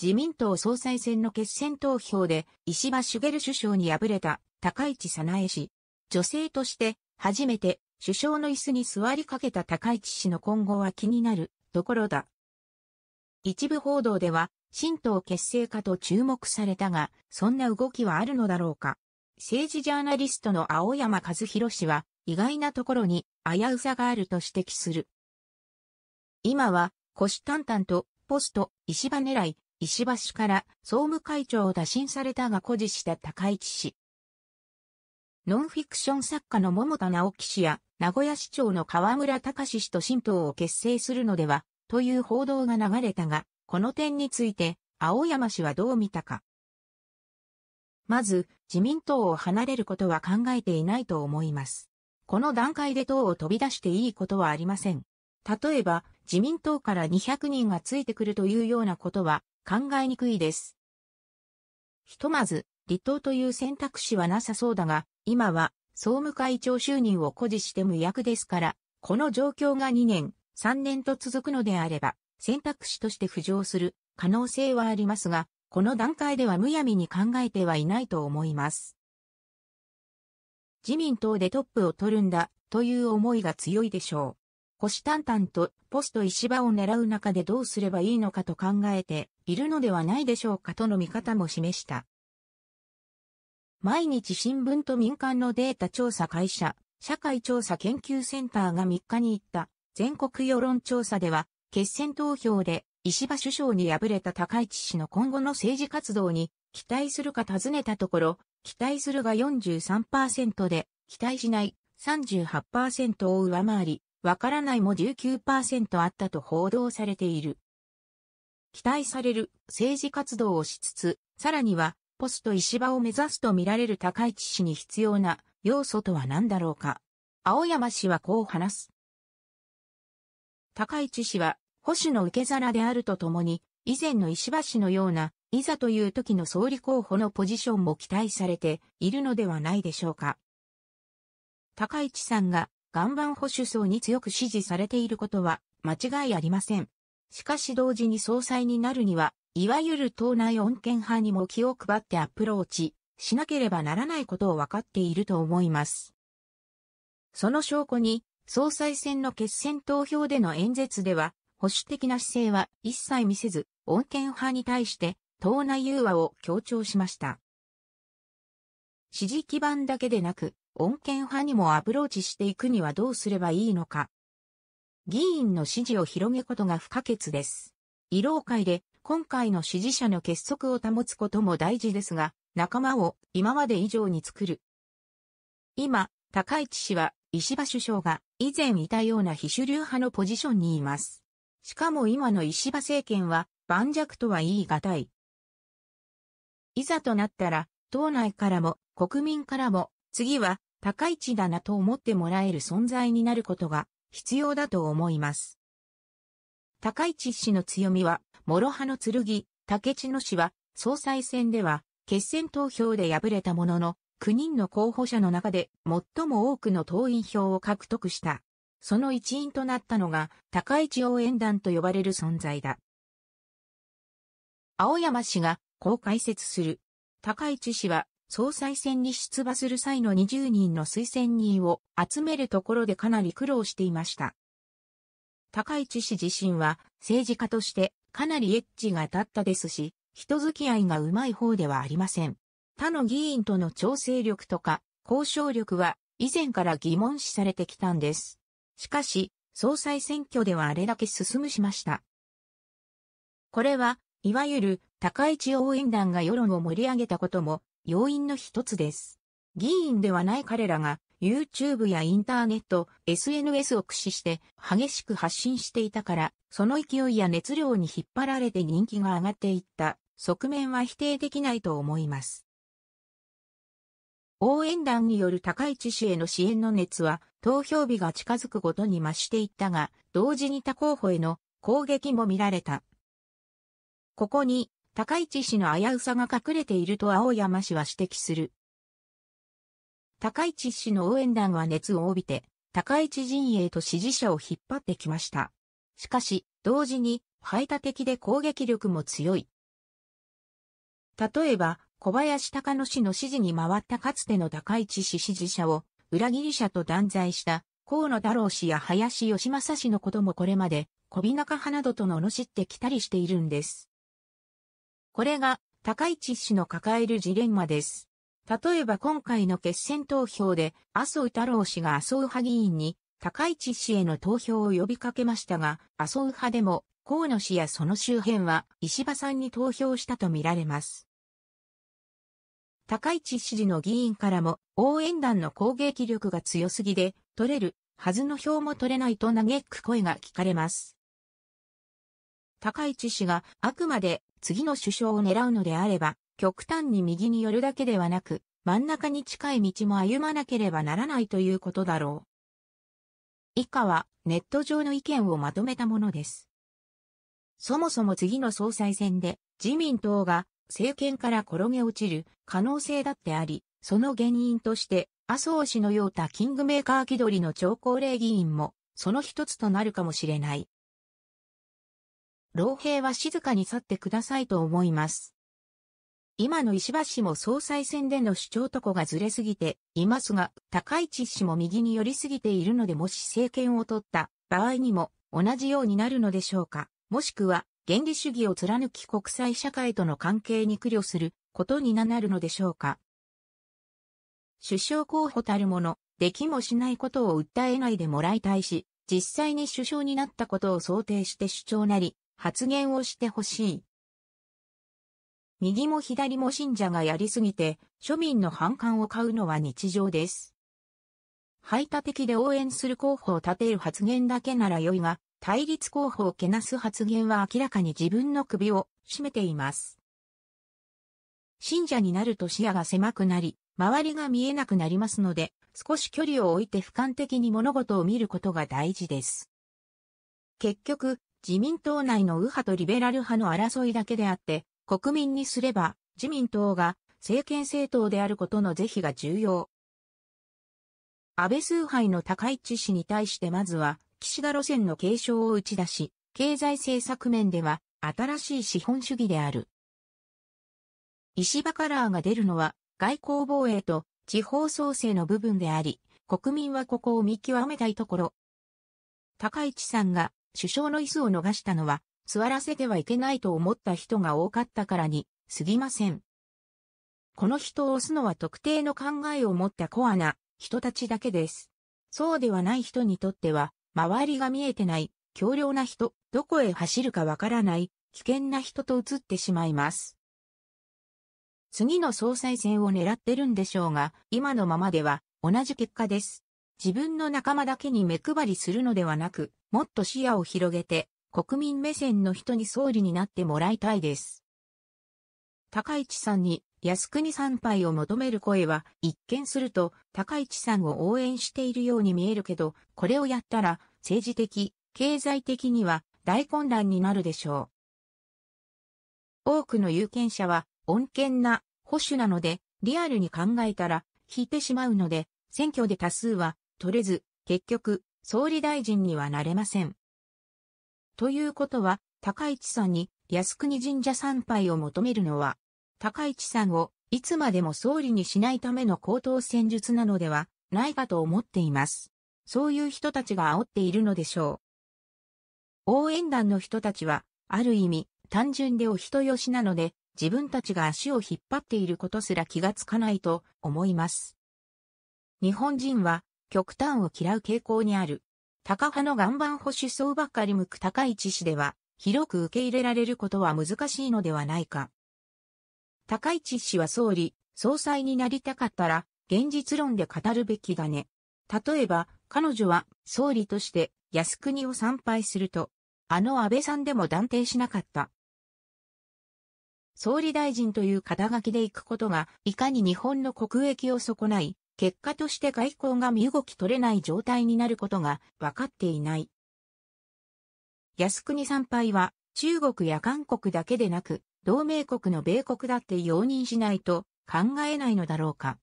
自民党総裁選の決選投票で石破茂首相に敗れた高市早苗氏。女性として初めて首相の椅子に座りかけた高市氏の今後は気になるところだ。一部報道では新党結成化と注目されたが、そんな動きはあるのだろうか。政治ジャーナリストの青山和弘氏は意外なところに危うさがあると指摘する。今は、虎視眈々と、ポスト、石破狙い、石橋から総務会長を打診されたが誇示した高市氏。ノンフィクション作家の桃田直樹氏や名古屋市長の河村隆氏と新党を結成するのでは、という報道が流れたが、この点について、青山氏はどう見たか。まず、自民党を離れることは考えていないと思います。この段階で党を飛び出していいことはありません。例えば、自民党から200人がついてくるというようなことは考えにくいです。ひとまず、離党という選択肢はなさそうだが、今は総務会長就任を誇示して無役ですから、この状況が2年、3年と続くのであれば、選択肢として浮上する可能性はありますが、この段階ではむやみに考えてはいないと思います。自民党でトップを取るんだという思いが強いでしょう。腰淡々とポスト石場を狙う中でどうすればいいのかと考えているのではないでしょうかとの見方も示した。毎日新聞と民間のデータ調査会社、社会調査研究センターが3日に行った全国世論調査では、決選投票で石破首相に敗れた高市氏の今後の政治活動に期待するか尋ねたところ、期待するが43%で、期待しない38%を上回り、わからないも19%あったと報道されている。期待される政治活動をしつつ、さらには、ポスト石破を目指すと見られる高市氏に必要な要素とは何だろうか。青山氏はこう話す。高市氏は、保守の受け皿であるとともに、以前の石破氏のような、いざという時の総理候補のポジションも期待されているのではないでしょうか。高市さんが岩盤保守層に強く支持されていることは間違いありません。しかし同時に総裁になるには、いわゆる党内穏健派にも気を配ってアプローチしなければならないことを分かっていると思います。その証拠に、総裁選の決選投票での演説では、保守的な姿勢は一切見せず、穏健派に対して党内融和を強調しました。支持基盤だけでなく、穏健派にもアプローチしていくにはどうすればいいのか。議員の支持を広げことが不可欠です。慰労会で今回の支持者の結束を保つことも大事ですが、仲間を今まで以上に作る。今、高市氏は石破首相が以前いたような非主流派のポジションにいます。しかも今の石破政権は盤石とは言い難い。いざとなったら、党内からも国民からも次は高市だなと思ってもらえる存在になることが必要だと思います。高市氏の強みは、諸刃の剣、竹地野氏は、総裁選では、決選投票で敗れたものの、9人の候補者の中で最も多くの党員票を獲得した。その一員となったのが、高市応援団と呼ばれる存在だ。青山氏が、こう解説する。高市氏は総裁選に出馬する際の20人の推薦人を集めるところでかなり苦労していました。高市氏自身は政治家としてかなりエッジが立ったですし、人付き合いがうまい方ではありません。他の議員との調整力とか交渉力は以前から疑問視されてきたんです。しかし、総裁選挙ではあれだけ進むしました。これは、いわゆる高市応援団が世論を盛り上げたことも要因の一つです。議員ではない彼らが YouTube やインターネット、SNS を駆使して激しく発信していたから、その勢いや熱量に引っ張られて人気が上がっていった側面は否定できないと思います。応援団による高市氏への支援の熱は投票日が近づくごとに増していったが、同時に他候補への攻撃も見られた。ここに高市氏の危うさが隠れていると青山氏は指摘する。高市氏の応援団は熱を帯びて、高市陣営と支持者を引っ張ってきました。しかし、同時に、排他的で攻撃力も強い。例えば、小林隆野氏の支持に回ったかつての高市氏支持者を、裏切り者と断罪した河野太郎氏や林義正氏のこともこれまで、小日向派などと罵ってきたりしているんです。これが高市氏の抱えるジレンマです。例えば今回の決選投票で麻生太郎氏が麻生派議員に高市氏への投票を呼びかけましたが、麻生派でも河野氏やその周辺は石破さんに投票したとみられます。高市氏の議員からも応援団の攻撃力が強すぎで、取れるはずの票も取れないと嘆く声が聞かれます。高市氏があくまで次の首相を狙うのであれば、極端に右に寄るだけではなく、真ん中に近い道も歩まなければならないということだろう。以下はネット上の意見をまとめたものです。そもそも次の総裁選で自民党が政権から転げ落ちる可能性だってあり、その原因として麻生氏のようなキングメーカー気取りの超高齢議員もその一つとなるかもしれない。老兵は静かに去ってくださいと思います。今の石破氏も総裁選での主張とこがずれすぎていますが、高市氏も右に寄りすぎているのでもし政権を取った場合にも同じようになるのでしょうか。もしくは原理主義を貫き国際社会との関係に苦慮することになるのでしょうか。首相候補たるもの、できもしないことを訴えないでもらいたいし、実際に首相になったことを想定して主張なり、発言をしてほしい。右も左も信者がやりすぎて、庶民の反感を買うのは日常です。排他的で応援する候補を立てる発言だけなら良いが、対立候補をけなす発言は明らかに自分の首を絞めています。信者になると視野が狭くなり、周りが見えなくなりますので、少し距離を置いて俯瞰的に物事を見ることが大事です。結局、自民党内の右派とリベラル派の争いだけであって、国民にすれば自民党が政権政党であることの是非が重要。安倍崇拝の高市氏に対してまずは、岸田路線の継承を打ち出し、経済政策面では新しい資本主義である。石破カラーが出るのは外交防衛と地方創生の部分であり、国民はここを見極めたいところ。高市さんが首相の椅子を逃したのは、座らせてはいけないと思った人が多かったからに、過ぎません。この人を押すのは特定の考えを持ったコアな人たちだけです。そうではない人にとっては、周りが見えてない、強量な人、どこへ走るかわからない、危険な人と移ってしまいます。次の総裁選を狙ってるんでしょうが、今のままでは同じ結果です。自分の仲間だけに目配りするのではなく、もっと視野を広げて、国民目線の人に総理になってもらいたいです。高市さんに靖国参拝を求める声は、一見すると高市さんを応援しているように見えるけど、これをやったら政治的、経済的には大混乱になるでしょう。多くの有権者は、穏健な保守なので、リアルに考えたら、引いてしまうので、選挙で多数は取れず、結局、総理大臣にはなれません。ということは、高市さんに靖国神社参拝を求めるのは、高市さんをいつまでも総理にしないための高等戦術なのではないかと思っています。そういう人たちが煽っているのでしょう。応援団の人たちは、ある意味、単純でお人よしなので、自分たちが足を引っ張っていることすら気がつかないと思います。日本人は極端を嫌う傾向にある。高派の岩盤保守層ばかり向く高市氏では、広く受け入れられることは難しいのではないか。高市氏は総理、総裁になりたかったら、現実論で語るべきだね。例えば、彼女は総理として靖国を参拝すると、あの安倍さんでも断定しなかった。総理大臣という肩書きで行くことが、いかに日本の国益を損ない、結果として外交が身動き取れない状態になることが分かっていない。靖国参拝は中国や韓国だけでなく同盟国の米国だって容認しないと考えないのだろうか。